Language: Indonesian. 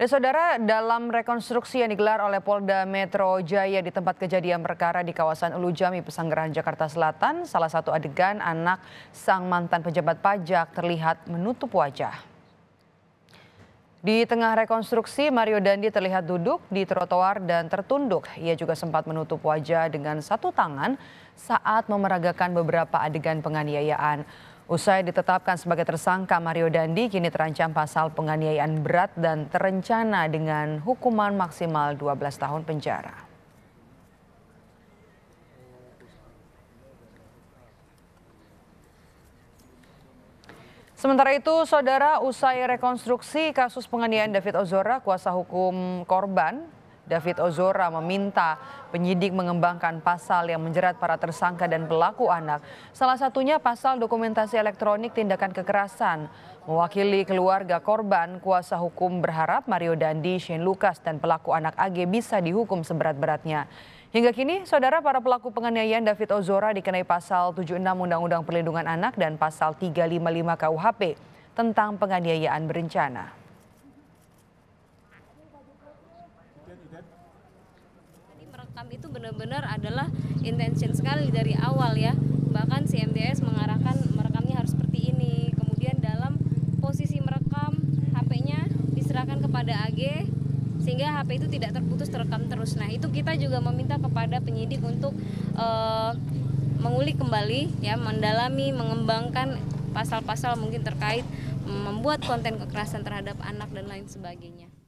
Dan eh, saudara, dalam rekonstruksi yang digelar oleh Polda Metro Jaya di tempat kejadian perkara di kawasan Ulu Jami, Pesanggerahan, Jakarta Selatan, salah satu adegan anak sang mantan pejabat pajak terlihat menutup wajah. Di tengah rekonstruksi, Mario Dandi terlihat duduk di trotoar dan tertunduk. Ia juga sempat menutup wajah dengan satu tangan saat memeragakan beberapa adegan penganiayaan. Usai ditetapkan sebagai tersangka, Mario Dandi kini terancam pasal penganiayaan berat dan terencana dengan hukuman maksimal 12 tahun penjara. Sementara itu, saudara, usai rekonstruksi kasus penganiayaan David Ozora, kuasa hukum korban David Ozora meminta penyidik mengembangkan pasal yang menjerat para tersangka dan pelaku anak. Salah satunya pasal dokumentasi elektronik tindakan kekerasan. Mewakili keluarga korban, kuasa hukum berharap Mario Dandi, Shane Lucas, dan pelaku anak AG bisa dihukum seberat-beratnya. Hingga kini, saudara para pelaku penganiayaan David Ozora dikenai pasal 76 Undang-Undang Perlindungan Anak dan pasal 355 KUHP tentang penganiayaan berencana. Makam itu benar-benar adalah intention sekali dari awal ya. Bahkan si MDS mengarahkan merekamnya harus seperti ini. Kemudian dalam posisi merekam HP-nya diserahkan kepada AG sehingga HP itu tidak terputus terekam terus. Nah, itu kita juga meminta kepada penyidik untuk uh, mengulik kembali ya, mendalami, mengembangkan pasal-pasal mungkin terkait membuat konten kekerasan terhadap anak dan lain sebagainya.